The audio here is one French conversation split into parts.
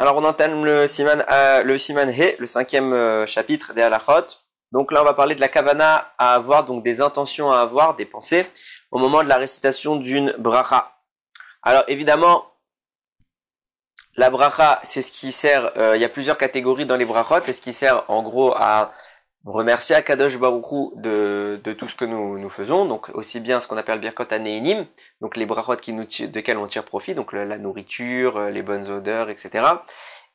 Alors on entame le Siman, euh, He, le cinquième euh, chapitre des Halachot. Donc là on va parler de la kavana à avoir, donc des intentions à avoir, des pensées, au moment de la récitation d'une bracha. Alors évidemment, la bracha, c'est ce qui sert, euh, il y a plusieurs catégories dans les brachot, c'est ce qui sert en gros à remercier Akadosh Baruchou de, de tout ce que nous, nous faisons, donc aussi bien ce qu'on appelle Birkot Aneinim, donc les brachot qui nous on tire profit, donc la nourriture, euh, les bonnes odeurs, etc.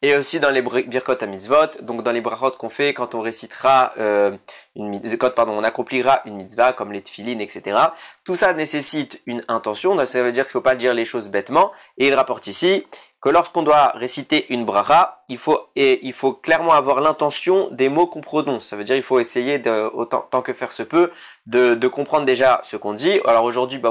Et aussi dans les Birkot à mitzvot, donc dans les brachot qu'on fait quand on récitera euh, une mitzvot, pardon, on accomplira une mitzvah comme les tefilines, etc. Tout ça nécessite une intention, ça veut dire qu'il ne faut pas dire les choses bêtement. Et il rapporte ici, que lorsqu'on doit réciter une bracha, il faut, et il faut clairement avoir l'intention des mots qu'on prononce. Ça veut dire il faut essayer, de, autant tant que faire se peut, de, comprendre déjà ce qu'on dit. Alors aujourd'hui,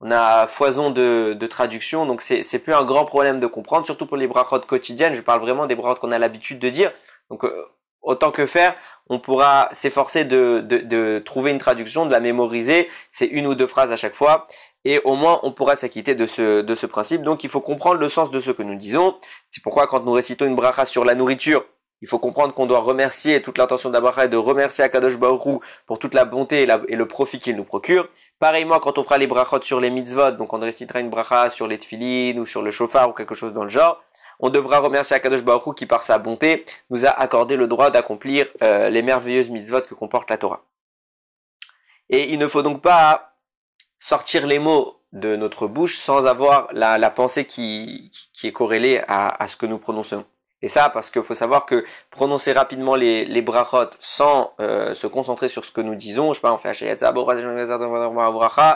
on a foison de, traduction, donc c'est plus un grand problème de comprendre, surtout pour les brachot quotidiennes. Je parle vraiment des brachot qu'on a l'habitude de dire. Donc euh, autant que faire, on pourra s'efforcer de, de, trouver une traduction, de la mémoriser. C'est une ou deux phrases à chaque fois. Et au moins, on pourra s'acquitter de ce, de ce principe. Donc, il faut comprendre le sens de ce que nous disons. C'est pourquoi, quand nous récitons une bracha sur la nourriture, il faut comprendre qu'on doit remercier toute l'intention de et de remercier Akadosh Baruch pour toute la bonté et, le profit qu'il nous procure. Pareillement, quand on fera les brachot sur les mitzvot, donc on récitera une bracha sur les tefillin ou sur le chauffard ou quelque chose dans le genre, on devra remercier Akadosh Baruch qui par sa bonté nous a accordé le droit d'accomplir euh, les merveilleuses mitzvot que comporte la Torah. Et il ne faut donc pas sortir les mots de notre bouche sans avoir la, pensée qui, est corrélée à, ce que nous prononçons. Et ça, parce qu'il faut savoir que prononcer rapidement les, les brachot sans euh, se concentrer sur ce que nous disons, je sais pas, on fait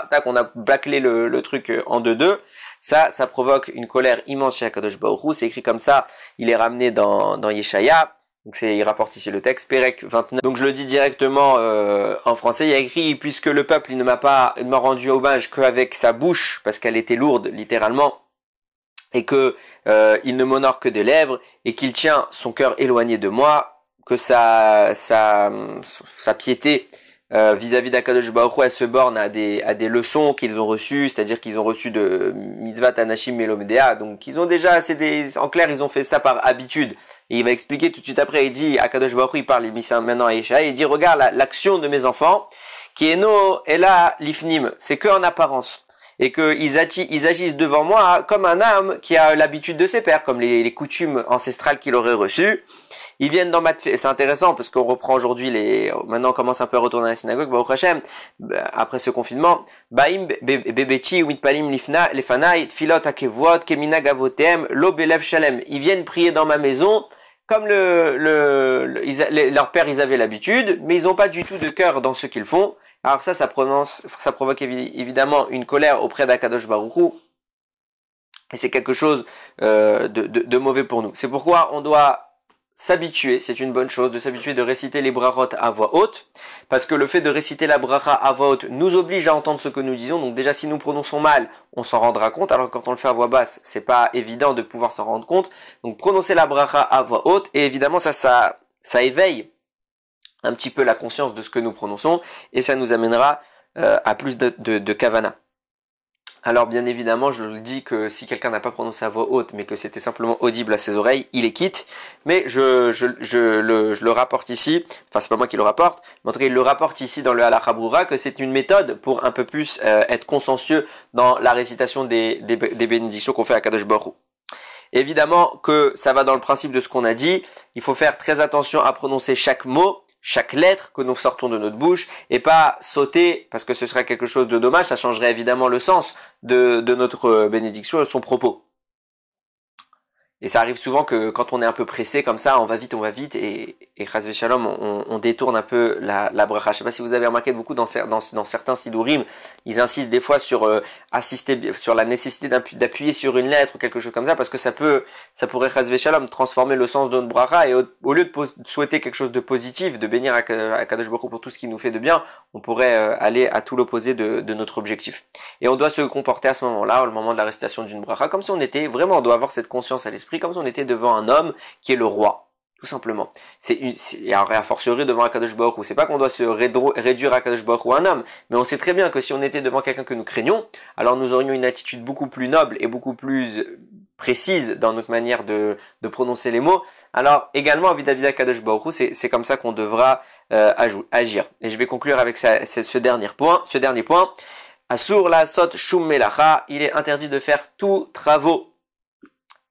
tac, on a bâclé le truc en deux-deux, ça, ça provoque une colère immense chez Akadosh Baruch C'est écrit comme ça. Il est ramené dans, dans Yeshaya. Donc c'est, il rapporte ici le texte, Pérec 29. Donc je le dis directement euh, en français, il y a écrit « Puisque le peuple ne m'a pas m'a rendu hommage qu'avec sa bouche, parce qu'elle était lourde, littéralement, et que euh, il ne m'honore que des lèvres, et qu'il tient son cœur éloigné de moi, que sa, sa, sa piété euh, vis-à-vis d'Akadosh Baruch elle se borne à des, à des leçons qu'ils ont reçues, c'est-à-dire qu'ils ont reçu de Mitzvah Tanashim Melomedea, donc ils ont déjà, assez des, en clair, ils ont fait ça par habitude. Et il va expliquer tout de suite après, il dit, Akadosh Baruch il parle, il dit maintenant à Ishaï, il dit, regarde l'action de mes enfants, qui est no, et là, l'ifnim, c'est que en apparence. Et qu'ils ils agissent devant moi comme un âme qui a l'habitude de ses pères, comme les coutumes ancestrales qu'il aurait reçues. Ils viennent dans ma. c'est intéressant parce qu'on reprend aujourd'hui les, maintenant on commence un peu à retourner à la synagogue, bah, après ce confinement, Baim, Lifna, filot Kemina, Gavotem, Shalem. Ils viennent prier dans ma maison, comme le, le, leur père, ils avaient l'habitude, mais ils n'ont pas du tout de cœur dans ce qu'ils font. Alors ça, ça, prononce, ça provoque évidemment une colère auprès d'Akadosh Baruchou. Et c'est quelque chose euh, de, de mauvais pour nous. C'est pourquoi on doit s'habituer, c'est une bonne chose de s'habituer de réciter les brachot à voix haute, parce que le fait de réciter la bracha à voix haute nous oblige à entendre ce que nous disons. Donc déjà, si nous prononçons mal, on s'en rendra compte. Alors quand on le fait à voix basse, c'est pas évident de pouvoir s'en rendre compte. Donc prononcer la bracha à voix haute, et évidemment ça, ça, ça éveille un petit peu la conscience de ce que nous prononçons, et ça nous amènera euh, à plus de, de, de kavana. Alors bien évidemment, je le dis que si quelqu'un n'a pas prononcé à voix haute, mais que c'était simplement audible à ses oreilles, il est quitte. Mais je, le, rapporte ici, enfin c'est pas moi qui le rapporte, mais en tout cas il le rapporte ici dans le Halakha que c'est une méthode pour un peu plus euh, être consciencieux dans la récitation des, bénédictions qu'on fait à Kadosh Baruch. Évidemment que ça va dans le principe de ce qu'on a dit, il faut faire très attention à prononcer chaque mot, chaque lettre que nous sortons de notre bouche et pas sauter parce que ce serait quelque chose de dommage, ça changerait évidemment le sens de, notre euh, bénédiction et de son propos. Et ça arrive souvent que quand on est un peu pressé comme ça, on va vite, on va vite, et, et Shalom, on, on, détourne un peu la, la bracha. Je sais pas si vous avez remarqué beaucoup dans, dans, dans certains sidourim, ils insistent des fois sur euh, assister, sur la nécessité d'appuyer sur une lettre ou quelque chose comme ça, parce que ça peut, ça pourrait Shalom transformer le sens d'une bracha, et au, lieu de souhaiter quelque chose de positif, de bénir à, à Kadosh pour tout ce qui nous fait de bien, on pourrait euh, aller à tout l'opposé de, de, notre objectif. Et on doit se comporter à ce moment-là, au moment de la d'une bracha, comme si on était vraiment, on doit avoir cette conscience à l'esprit comme si on était devant un homme qui est le roi. Tout simplement. C'est une, et fortiori devant Akadosh Baruch Hu. C'est pas qu'on doit se réduire à Akadosh Baruch Hu un homme, mais on sait très bien que si on était devant quelqu'un que nous craignons, alors nous aurions une attitude beaucoup plus noble et beaucoup plus euh, précise dans notre manière de, prononcer les mots. Alors également vis-à-vis d'Akadosh Baruch Hu, c'est, comme ça qu'on devra euh, agir. Et je vais conclure avec ce dernier point. Ce dernier point. la sot shum il est interdit de faire tout travaux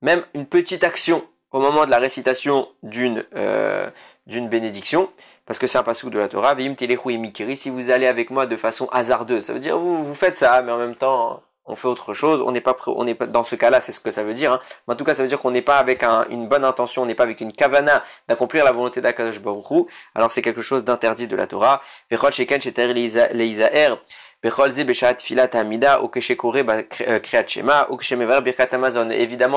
même une petite action au moment de la récitation d'une euh, d'une bénédiction, parce que c'est un passage de la Torah, Vim et Mikiri, si vous allez avec moi de façon hasardeuse, ça veut dire vous, vous faites ça, mais en même temps, on fait autre chose, on n'est pas, on n'est pas dans ce cas-là, c'est ce que ça veut dire. Hein. Mais en tout cas, ça veut dire qu'on n'est pas avec un, une bonne intention, on n'est pas avec une kavana d'accomplir la volonté d'Akadosh Alors c'est quelque chose d'interdit de la Torah. Évidemment,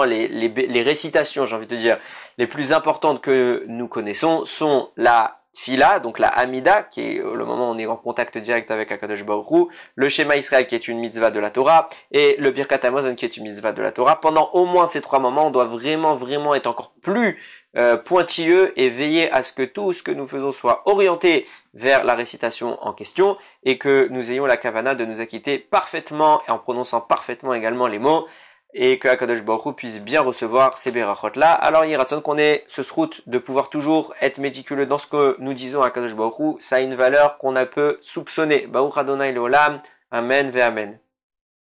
les, récitations, j'ai envie de dire, les plus importantes que nous connaissons sont la fila, donc la Amida, qui est le moment on est en contact direct avec Akadosh Baruch le schéma Israël qui est une mitzvah de la Torah, et le Birkat Amazon qui est une mitzvah de la Torah. Pendant au moins ces trois moments, on doit vraiment, vraiment être encore plus euh, pointilleux et veiller à ce que tout ce que nous faisons soit orienté vers la récitation en question et que nous ayons la kavana de nous acquitter parfaitement et en prononçant parfaitement également les mots et que Akadosh Baruch puisse bien recevoir ces berachot là. Alors il raison qu'on ait ce route de pouvoir toujours être méticuleux dans ce que nous disons à Akadosh Baruch ça a une valeur qu'on a peu soupçonnée. Baruch Adonai Leolam, Amen ve Amen.